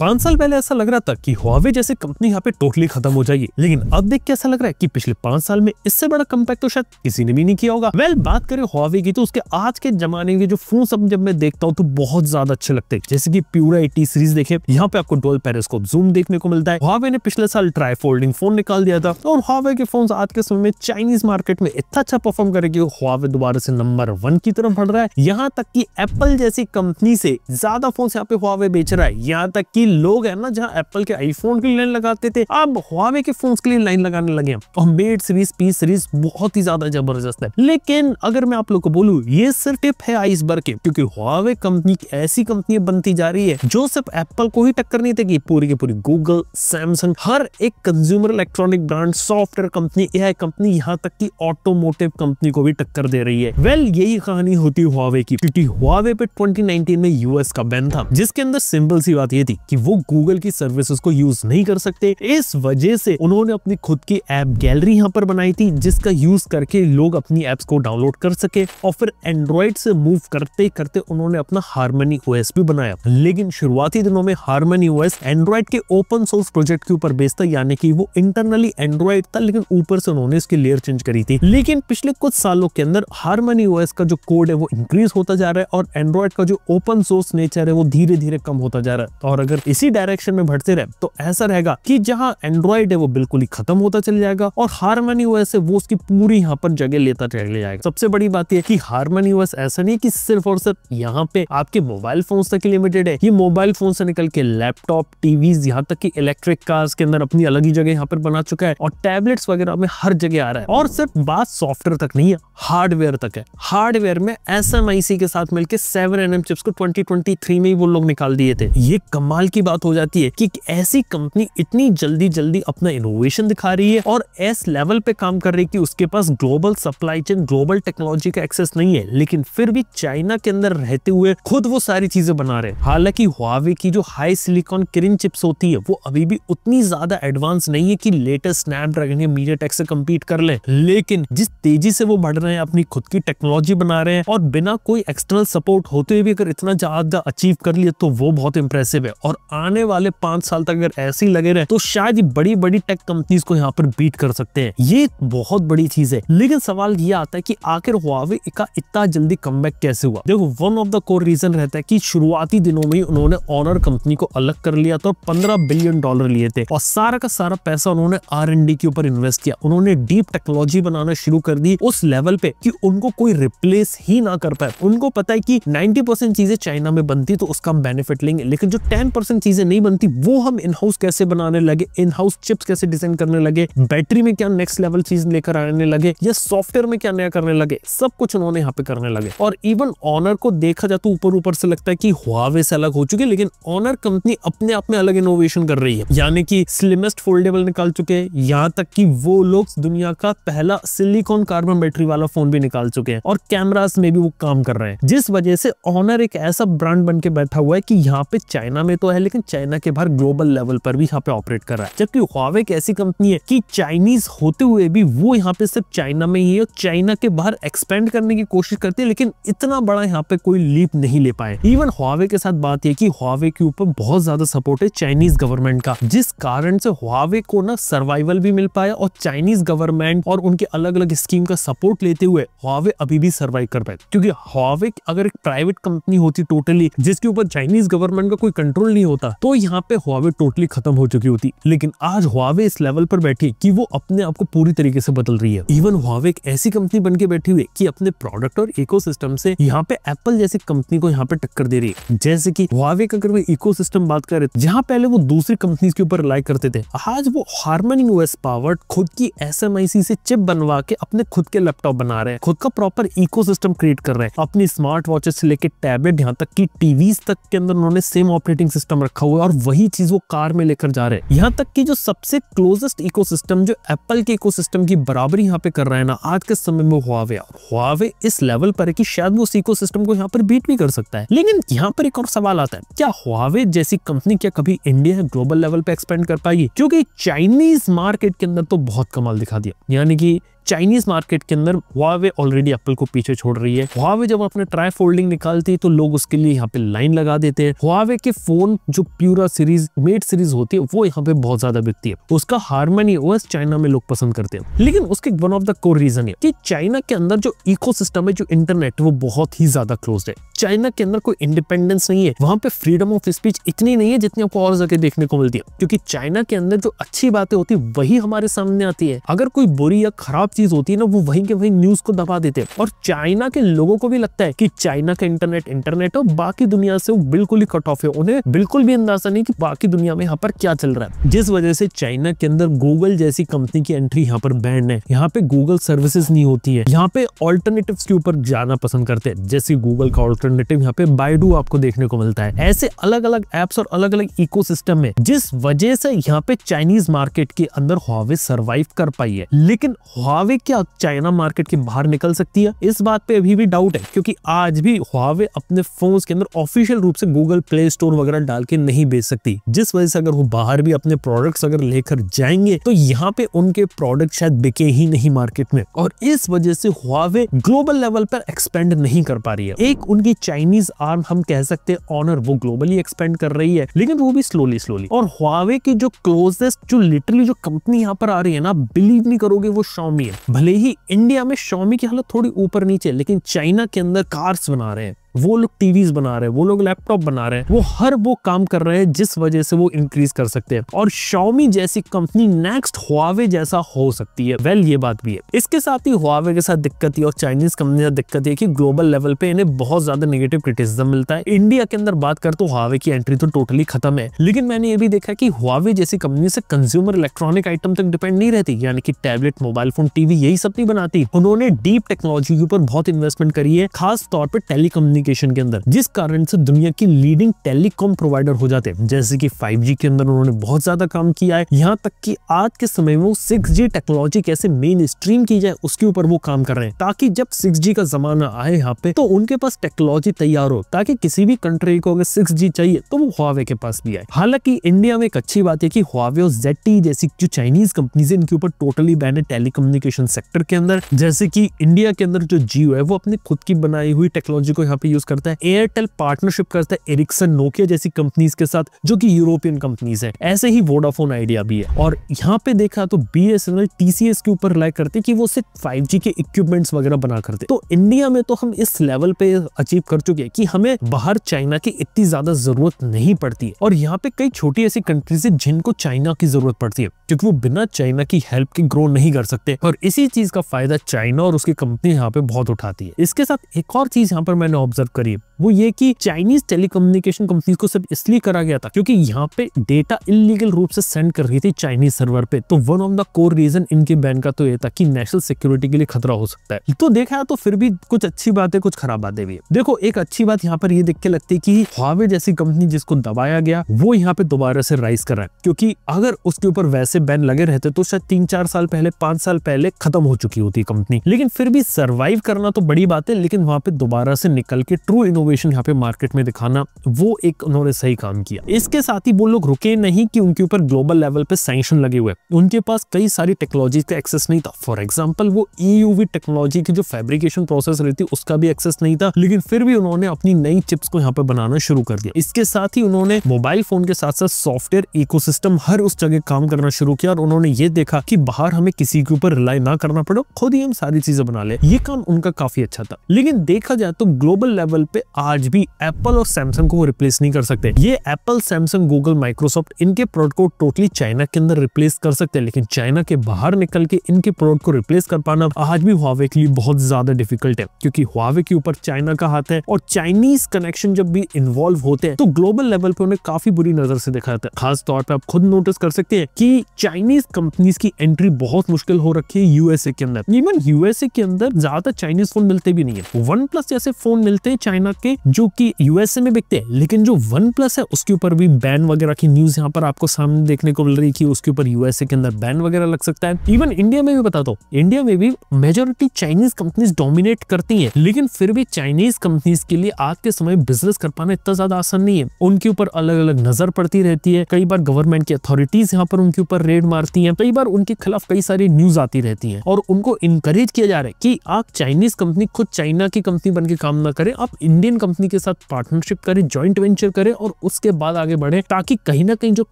पांच साल पहले ऐसा लग रहा था कि हुआवे जैसे कंपनी यहाँ पे टोटली खत्म हो जाएगी लेकिन अब देख के ऐसा लग रहा है कि पिछले पांच साल में इससे बड़ा कम्पैक्ट तो शायद किसी ने भी नहीं किया होगा वेल well, बात करें हुआवे की तो उसके आज के जमाने के जो फोन सब जब मैं देखता हूँ तो बहुत ज्यादा अच्छे लगते हैं जैसे की प्यूरा एटी सीरीज देखे यहाँ पे आपको डोल पेरेस्कोप जूम देखने को मिलता है हुआवे ने पिछले साल ट्राई फोल्डिंग फोन निकाल दिया था तो और हुआवे के फोन आज के समय में चाइनीज मार्केट में इतना अच्छा परफॉर्म करेगी हुआवे दोबारा से नंबर वन की तरफ बढ़ रहा है यहाँ तक की एप्पल जैसी कंपनी से ज्यादा फोन यहाँ पे हुआवे बेच रहा है यहाँ तक की लोग है ना जहाँ एप्पल के आईफोन के लिए लाइन लगाते थे अब हुआवे के फोन के लिए लाइन लगाने लगे हैं और मेड सीरीज पी सीरीज बहुत ही ज्यादा जबरदस्त है लेकिन अगर मैं आप लोग को बोलूँ ये सिर्फ टिप है आइसबर्ग के क्योंकि हुआवे कंपनी की ऐसी कंपनी बनती जा रही है जो सिर्फ एप्पल को ही टक्कर नहीं देगी पूरी की पूरी गूगल सैमसंग हर एक consumer electronic brand software company a company यहाँ तक की ऑटोमोटिव कंपनी को भी टक्कर दे रही है वेल well, यही कहानी होती हुआवे की क्योंकि हुआवे पे 2019 में यूएस का बैन था जिसके अंदर सिंपल सी बात ये थी कि कि वो गूगल की सर्विसेज को यूज नहीं कर सकते इस वजह से उन्होंने अपनी खुद की एप गैलरी यहाँ पर बनाई थी जिसका यूज करके लोग अपनी एप्स को डाउनलोड कर सके और फिर एंड्रॉइड से मूव करते करते उन्होंने अपना हारमनी ओएस भी बनाया लेकिन शुरुआती दिनों में हारमनी ओएस एंड्रॉइड के ओपन सोर्स प्रोजेक्ट के ऊपर बेस्ड था यानी कि वो इंटरनली एंड्रॉइड था लेकिन ऊपर से उन्होंने इसकी लेयर चेंज करी थी लेकिन पिछले कुछ सालों के अंदर हारमनी ओएस का जो कोड है वो इंक्रीज होता जा रहा है और एंड्रॉइड का जो ओपन सोर्स नेचर है वो धीरे धीरे कम होता जा रहा है और अगर इसी डायरेक्शन में बढ़ते रहे तो ऐसा रहेगा कि जहाँ एंड्रॉइड है वो बिल्कुल ही खत्म होता चले जाएगा और हारमोनी ओएस है वो उसकी पूरी यहाँ पर जगह लेता चले जाएगा सबसे बड़ी बात यह की हारमोनी ओएस ऐसा नहीं की सिर्फ और सिर्फ यहाँ पे आपके मोबाइल फोन तक लिमिटेड है ये मोबाइल फोन से निकल के लैपटॉप टीवी यहाँ तक की इलेक्ट्रिक कार्स के अंदर अपनी अलग ही जगह यहाँ पर बना चुका है और टैबलेट्स वगैरह में हर जगह आ रहा है और सिर्फ बात सॉफ्टवेयर तक नहीं है हार्डवेयर तक है हार्डवेयर में एस के साथ मिलकर सेवन एन चिप्स को ट्वेंटी में ही वो लोग निकाल दिए थे ये कमाल की बात हो जाती है कि ऐसी कंपनी इतनी जल्दी जल्दी अपना इनोवेशन दिखा रही है और एस लेवल पे काम कर रही है कि उसके पास global supply chain global technology का एक्सेस नहीं है लेकिन फिर भी चाइना के अंदर रहते हुए खुद वो सारी चीजें बना रहे हालांकि हुआवे की जो हाई सिलिकॉन किरिन चिप्स होती है वो अभी भी उतनी ज्यादा एडवांस नहीं है कि लेटेस्ट स्नैप ड्रैगन या मीडिया से कम्पीट कर ले। लेकिन जिस तेजी से वो बढ़ रहे हैं अपनी खुद की टेक्नोलॉजी बना रहे हैं और बिना कोई एक्सटर्नल सपोर्ट होते हुए भी अगर इतना ज्यादा अचीव कर लिया तो वो बहुत इंप्रेसिव है और आने वाले पांच साल तक अगर ऐसे ही लगे रहे तो शायद बड़ी बड़ी टेक कंपनीज को यहाँ पर बीट कर सकते हैं ये बहुत बड़ी चीज है लेकिन सवाल ये आता है कि आखिर हुआवे का इतना जल्दी कम कैसे हुआ देखो one of the core reason रहता है कि शुरुआती दिनों में उन्होंने ऑनर कंपनी को अलग कर लिया था और पंद्रह बिलियन डॉलर लिए थे और सारा का सारा पैसा उन्होंने आर के ऊपर इन्वेस्ट किया उन्होंने डीप टेक्नोलॉजी बनाना शुरू कर दी उस लेवल पे कि उनको कोई रिप्लेस ही ना कर पाए उनको पता है कि 90 चीजें चाइना में बनती तो उसका बेनिफिट लेंगे लेकिन जो 10 कस्टम चीजें नहीं बनती वो हम इन हाउस कैसे बनाने लगे इन हाउस चिप्स कैसे डिजाइन करने लगे बैटरी में क्या नेक्स्ट लेवल चीज लेकर आने लगे या सॉफ्टवेयर में क्या नया करने लगे सब कुछ उन्होंने यहाँ पे करने लगे और इवन ऑनर को देखा जाए तो ऊपर ऊपर से लगता है कि हुआवे से अलग हो चुके हैं लेकिन ऑनर कंपनी अपने आप में अलग इनोवेशन कर रही है यानी कि स्लिमेस्ट फोल्डेबल निकाल चुके हैं यहाँ तक कि वो लोग दुनिया का पहला सिलिकॉन कार्बन बैटरी वाला फोन भी निकाल चुके हैं और कैमराज में भी वो काम कर रहे हैं जिस वजह से ऑनर एक ऐसा ब्रांड बन के बैठा हुआ है कि यहाँ पे चाइना में तो है लेकिन चाइना के बाहर ग्लोबल लेवल पर भी यहाँ पे ऑपरेट कर रहा है जबकि हुआवे एक ऐसी कंपनी है कि चाइनीज होते हुए भी वो यहाँ पे सिर्फ चाइना में ही है चाइना के बाहर एक्सपेंड करने की कोशिश करती है लेकिन इतना बड़ा यहाँ पे कोई लीप नहीं ले पाए इवन हुआवे के साथ बात यह की हुआवे के ऊपर बहुत ज्यादा सपोर्ट है चाइनीज गवर्नमेंट का जिस कारण से हुआवे को ना सर्वाइवल भी मिल पाया और चाइनीज गवर्नमेंट और उनके अलग अलग स्कीम का सपोर्ट लेते हुए हुआवे अभी भी सर्वाइव कर पाए क्योंकि हुआवे अगर एक प्राइवेट कंपनी होती टोटली जिसके ऊपर चाइनीज गवर्नमेंट का कोई कंट्रोल नहीं होता होता तो यहाँ पे हुआवे टोटली खत्म हो चुकी होती लेकिन आज हुआवे इस लेवल पर बैठी कि वो अपने आप को पूरी तरीके से बदल रही है इवन हुआवे एक ऐसी कंपनी बन के बैठी हुई कि अपने प्रोडक्ट और सिस्टम से यहाँ पे एप्पल जैसी कंपनी को यहाँ पे टक्कर दे रही है जैसे की हुआवे का अगर वो इकोसिस्टम बात करे जहाँ पहले वो दूसरी कंपनी के ऊपर लाइक करते थे आज वो हारमन यूएस पावर खुद की एस से चिप बनवा के अपने खुद के लैपटॉप बना रहे हैं खुद का प्रॉपर इको क्रिएट कर रहे हैं अपनी स्मार्ट वॉचेस से लेकर टैबलेट यहाँ तक की टीवी तक के अंदर उन्होंने सेम ऑपरेटिंग सिस्टम रखा हुआ है और वही चीज वो कार में लेकर जा रहे हैं यहाँ तक कि जो सबसे क्लोजेस्ट इकोसिस्टम जो एप्पल के इकोसिस्टम की बराबरी यहाँ पे कर रहा है ना आज के समय में हुआवे हुआवे इस लेवल पर है कि शायद वो उस इकोसिस्टम को यहाँ पर बीट भी कर सकता है लेकिन यहाँ पर एक और सवाल आता है क्या हुआवे जैसी कंपनी क्या कभी इंडिया ग्लोबल लेवल पे एक्सपेंड कर पाएगी क्योंकि चाइनीज मार्केट के अंदर तो बहुत कमाल दिखा दिया यानी कि चाइनीज मार्केट के अंदर वावे ऑलरेडी एप्पल को पीछे छोड़ रही है वावे जब अपने ट्राई फोल्डिंग निकालती है तो लोग उसके लिए यहाँ पे लाइन लगा देते हैं वावे के फोन जो प्यूरा सीरीज मेड सीरीज होती है वो यहाँ पे बहुत ज्यादा बिकती है उसका हारमोनी ओएस चाइना में लोग पसंद करते हैं लेकिन उसके one of the core reason है की चाइना के अंदर जो इको है जो इंटरनेट वो बहुत ही ज्यादा क्लोज है चाइना के अंदर कोई इंडिपेंडेंस नहीं है वहाँ पे फ्रीडम ऑफ स्पीच इतनी नहीं है जितनी आपको और जगह देखने को मिलती है क्योंकि चाइना के अंदर जो अच्छी बातें होती है वही हमारे सामने आती है अगर कोई बुरी या खराब चीज होती है ना वो वहीं के वहीं न्यूज को दबा देते हैं और चाइना के लोगों को भी लगता है कि चाइना का इंटरनेट इंटरनेट हो बाकी दुनिया से वो बिल्कुल ही कट ऑफ है उन्हें बिल्कुल भी अंदाजा नहीं कि बाकी दुनिया में यहाँ पर क्या चल रहा है जिस वजह से चाइना के अंदर गूगल जैसी कंपनी की एंट्री यहाँ पर बैंड है यहाँ पे गूगल सर्विसेज नहीं होती है यहाँ पे ऑल्टरनेटिव के ऊपर जाना पसंद करते हैं जैसे गूगल का ऑल्टरनेटिव यहाँ पे बाइडू आपको देखने को मिलता है ऐसे अलग अलग एप्स और अलग अलग इको में जिस वजह से यहाँ पे चाइनीज मार्केट के अंदर हॉवे सर्वाइव कर पाई है लेकिन हॉवे हुआवे क्या चाइना मार्केट के बाहर निकल सकती है इस बात पे अभी भी डाउट है क्योंकि आज भी हुआवे अपने फोन के अंदर ऑफिशियल रूप से गूगल प्ले स्टोर वगैरह डाल के नहीं बेच सकती जिस वजह से अगर वो बाहर भी अपने प्रोडक्ट्स अगर लेकर जाएंगे तो यहाँ पे उनके प्रोडक्ट शायद बिके ही नहीं मार्केट में और इस वजह से हुआवे ग्लोबल लेवल पर एक्सपेंड नहीं कर पा रही है एक उनकी चाइनीज आर्म हम कह सकते हैं ऑनर वो ग्लोबली एक्सपेंड कर रही है लेकिन वो भी स्लोली स्लोली और हुआवे की जो क्लोजेस्ट जो लिटरली जो कंपनी यहाँ पर आ रही है ना बिलीव नहीं करोगे वो शॉमी है भले ही इंडिया में शॉमी की हालत थोड़ी ऊपर नीचे लेकिन चाइना के अंदर कार्स बना रहे हैं वो लोग टीवीज बना रहे हैं वो लोग लैपटॉप बना रहे हैं वो हर वो काम कर रहे हैं जिस वजह से वो इंक्रीज कर सकते हैं और शॉमी जैसी कंपनी नेक्स्ट हुआवे जैसा हो सकती है वेल ये बात भी है इसके साथ ही हुआवे के साथ दिक्कत और चाइनीज कंपनी का दिक्कत है कि ग्लोबल लेवल पे इन्हें बहुत ज्यादा नेगेटिव क्रिटिसिज्म मिलता है इंडिया के अंदर बात कर तो हुआवे की एंट्री तो टोटली खत्म है लेकिन मैंने ये भी देखा कि हुआवे जैसी कंपनी से कंज्यूमर इलेक्ट्रॉनिक आइटम तक डिपेंड नहीं रहती यानी कि टैबलेट मोबाइल फोन टीवी यही सब नहीं बनाती उन्होंने डीप टेक्नोलॉजी के ऊपर बहुत इन्वेस्टमेंट करी है खास तौर पर टेली कम्युनिकेशन के अंदर जिस कारण से दुनिया की लीडिंग टेलीकॉम प्रोवाइडर हो जाते हैं जैसे कि 5G के अंदर उन्होंने बहुत ज्यादा काम किया है यहाँ तक कि आज के समय में वो जी टेक्नोलॉजी कैसे मेन स्ट्रीम की जाए उसके ऊपर वो काम कर रहे हैं ताकि जब सिक्स का जमाना आए यहाँ पे तो उनके पास टेक्नोलॉजी तैयार हो ताकि किसी भी कंट्री को अगर सिक्स चाहिए तो वो हुआवे के पास भी आए हालांकि इंडिया में एक अच्छी बात है कि हुआवे और जेटी जैसी जो चाइनीज कंपनीज है इनके ऊपर टोटली बैन है टेलीकम्युनिकेशन सेक्टर के अंदर जैसे कि इंडिया के अंदर जो जियो है वो अपनी खुद की बनाई हुई टेक्नोलॉजी को यहाँ पे यूज करता है एयरटेल पार्टनरशिप करता है एरिक्सन नोकिया जैसी कंपनीज के साथ जो कि यूरोपियन कंपनीज है ऐसे ही वोडाफोन आइडिया भी है और यहाँ पे देखा तो B S N L TCS के ऊपर रिलाई करते कि वो सिर्फ फाइव के इक्विपमेंट्स वगैरह बना करते तो इंडिया में तो हम इस लेवल पे अचीव कर चुके हैं कि हमें बाहर चाइना की इतनी ज्यादा जरूरत नहीं पड़ती और यहाँ पे कई छोटी ऐसी कंट्रीज है जिनको चाइना की जरूरत पड़ती है क्योंकि वो बिना चाइना की हेल्प के ग्रो नहीं कर सकते और इसी चीज का फायदा चाइना और उसकी कंपनी यहाँ पे बहुत उठाती है इसके साथ एक और चीज यहाँ पर मैंने ऑब्जर्व मतलब करीब वो ये कि चाइनीज टेलीकम्युनिकेशन कंपनी को सब इसलिए करा गया था क्योंकि यहाँ पे डेटा इनलीगल रूप से सेंड कर रही थी चाइनीज सर्वर पे तो one of the core reason इनके बैन का तो ये था कि नेशनल सिक्योरिटी के लिए खतरा हो सकता है तो देखा तो फिर भी कुछ अच्छी बात है कुछ खराब बातें भी है देखो एक अच्छी बात यहाँ पर ये देख के लगती है की हावे जैसी कंपनी जिसको दबाया गया वो यहाँ पे दोबारा से राइस कर रहा है क्योंकि अगर उसके ऊपर वैसे बैन लगे रहते तो शायद तीन चार साल पहले पांच साल पहले खत्म हो चुकी होती कंपनी लेकिन फिर भी सर्वाइव करना तो बड़ी बात है लेकिन वहां पे दोबारा से निकल के ट्रू इनोवेशन यहाँ पे मार्केट में दिखाना वो एक उन्होंने सही काम किया इसके साथ ही वो लोग रुके नहीं कि उनके ऊपर ग्लोबल लेवल पे सैंक्शन लगे हुए उनके पास कई सारी टेक्नोलॉजी का एक्सेस नहीं था फॉर एग्जाम्पल वो ईयूवी e टेक्नोलॉजी की जो फेब्रिकेशन प्रोसेस रही थी उसका भी एक्सेस नहीं था लेकिन फिर भी उन्होंने अपनी नई चिप्स को यहाँ पे बनाना शुरू कर दिया इसके साथ ही उन्होंने मोबाइल फोन के साथ साथ सॉफ्टवेयर इको हर उस जगह काम करना शुरू किया और उन्होंने ये देखा की बाहर हमें किसी के ऊपर रिलाई ना करना पड़े खुद ही हम सारी चीजें बना ले ये काम उनका काफी अच्छा था लेकिन देखा जाए तो ग्लोबल लेवल पे आज भी एप्पल और सैमसंग को रिप्लेस नहीं कर सकते ये एप्पल सैमसंग गूगल माइक्रोसॉफ्ट इनके प्रोडक्ट को टोटली चाइना के अंदर रिप्लेस कर सकते हैं लेकिन चाइना के बाहर निकल के इनके प्रोडक्ट को रिप्लेस कर पाना आज भी हुआवे के लिए बहुत ज्यादा डिफिकल्ट है क्योंकि हुआवे के ऊपर चाइना का हाथ है और चाइनीज कनेक्शन जब भी इन्वॉल्व होते हैं तो ग्लोबल लेवल पे उन्हें काफी बुरी नजर से देखा जाता है खास तौर पर आप खुद नोटिस कर सकते हैं कि चाइनीज कंपनीज की एंट्री बहुत मुश्किल हो रखी है यूएसए के अंदर इवन यूएसए के अंदर ज्यादा चाइनीज फोन मिलते भी नहीं है वन प्लस जैसे फोन मिलते होते हैं चाइना के जो कि यूएसए में बिकते हैं लेकिन जो वन प्लस है उसके ऊपर भी बैन वगैरह की न्यूज यहाँ पर आपको सामने देखने को मिल रही है कि उसके ऊपर यूएसए के अंदर बैन वगैरह लग सकता है इवन इंडिया में भी बता दो इंडिया में भी मेजोरिटी चाइनीज कंपनीज डोमिनेट करती है लेकिन फिर भी चाइनीज कंपनीज के लिए आज के समय बिजनेस कर पाना इतना ज्यादा आसान नहीं है उनके ऊपर अलग अलग नजर पड़ती रहती है कई बार गवर्नमेंट की अथॉरिटीज यहाँ पर उनके ऊपर रेड मारती है कई बार उनके खिलाफ कई सारी न्यूज आती रहती है और उनको इनकरेज किया जा रहा है कि आप चाइनीज कंपनी खुद चाइना की कंपनी बन काम ना करे आप इंडियन कंपनी के साथ पार्टनरशिप करें ज्वाइंट वेंचर करें और उसके बाद आगे बढ़े ताकि कहीं ना कहीं जो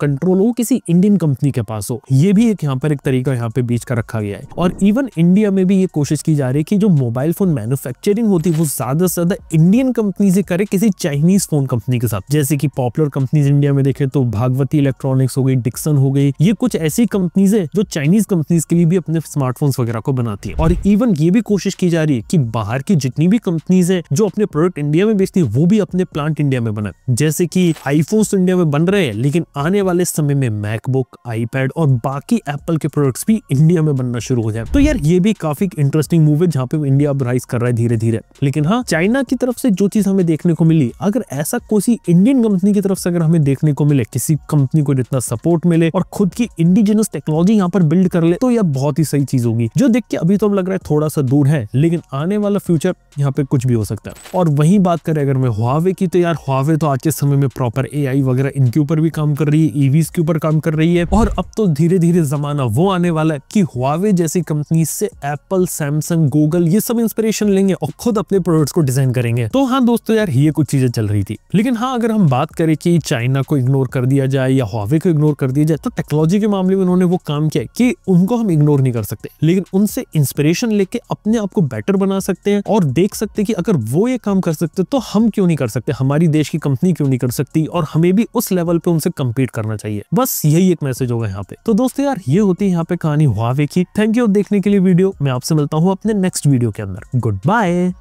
कंट्रोल हो किसी इंडियन कंपनी के पास हो ये भी एक यहाँ पर एक तरीका यहाँ पे बीच का रखा गया है और इवन इंडिया में भी ये कोशिश की जा रही है कि जो मोबाइल फोन मैन्युफैक्चरिंग होती है वो ज्यादा से ज्यादा इंडियन कंपनी से करे किसी चाइनीज फोन कंपनी के साथ जैसे कि पॉपुलर कंपनीज इंडिया में देखे तो भागवती इलेक्ट्रॉनिक्स हो गई डिक्सन हो गई ये कुछ ऐसी कंपनीज है जो चाइनीज कंपनीज के लिए भी अपने स्मार्टफोन वगैरह को बनाती है और इवन ये भी कोशिश की जा रही है कि बाहर की जितनी भी कंपनीज है जो अपने प्रोडक्ट इंडिया में बेचती है वो भी अपने प्लांट इंडिया में बना जैसे कि आईफोन तो इंडिया में बन रहे हैं लेकिन आने वाले समय में मैकबुक आईपैड और बाकी एप्पल के प्रोडक्ट्स भी इंडिया में बनना शुरू हो जाए तो यार ये भी काफी इंटरेस्टिंग मूव है जहाँ पे इंडिया अब राइज कर रहा है धीरे धीरे लेकिन हाँ चाइना की तरफ से जो चीज हमें देखने को मिली अगर ऐसा कोई इंडियन कंपनी की तरफ से अगर हमें देखने को मिले किसी कंपनी को जितना सपोर्ट मिले और खुद की इंडिजिनस टेक्नोलॉजी यहाँ पर बिल्ड कर ले तो यह बहुत ही सही चीज होगी जो देख के अभी तो हम लग रहा है थोड़ा सा दूर है लेकिन आने वाला फ्यूचर यहाँ पे कुछ भी हो सकता है और और वहीं बात करें अगर मैं हुआवे की तो यार हुआवे तो आज के समय में प्रॉपर ए वगैरह इनके ऊपर भी काम कर रही है ईवीज e के ऊपर काम कर रही है और अब तो धीरे धीरे जमाना वो आने वाला है कि हुआवे जैसी कंपनी से एप्पल सैमसंग गूगल ये सब इंस्पिरेशन लेंगे और खुद अपने प्रोडक्ट को डिजाइन करेंगे तो हाँ दोस्तों यार ये कुछ चीजें चल रही थी लेकिन हाँ अगर हम बात करें कि चाइना को इग्नोर कर दिया जाए या हुआवे को इग्नोर कर दिया जाए तो टेक्नोलॉजी के मामले में उन्होंने वो काम किया कि उनको हम इग्नोर नहीं कर सकते लेकिन उनसे इंस्पिरेशन लेके अपने आप को बेटर बना सकते हैं और देख सकते हैं कि अगर वो ये काम काम कर सकते तो हम क्यों नहीं कर सकते हमारी देश की कंपनी क्यों नहीं कर सकती और हमें भी उस लेवल पे उनसे कम्पीट करना चाहिए बस यही एक मैसेज होगा यहाँ पे तो दोस्तों यार ये होती है यहाँ पे कहानी हुआ की थैंक यू देखने के लिए वीडियो मैं आपसे मिलता हूँ अपने नेक्स्ट वीडियो के अंदर गुड बाय